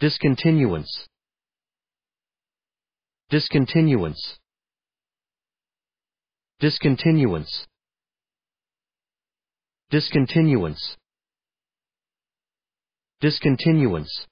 Discontinuance. Discontinuance. Discontinuance. Discontinuance. Discontinuance.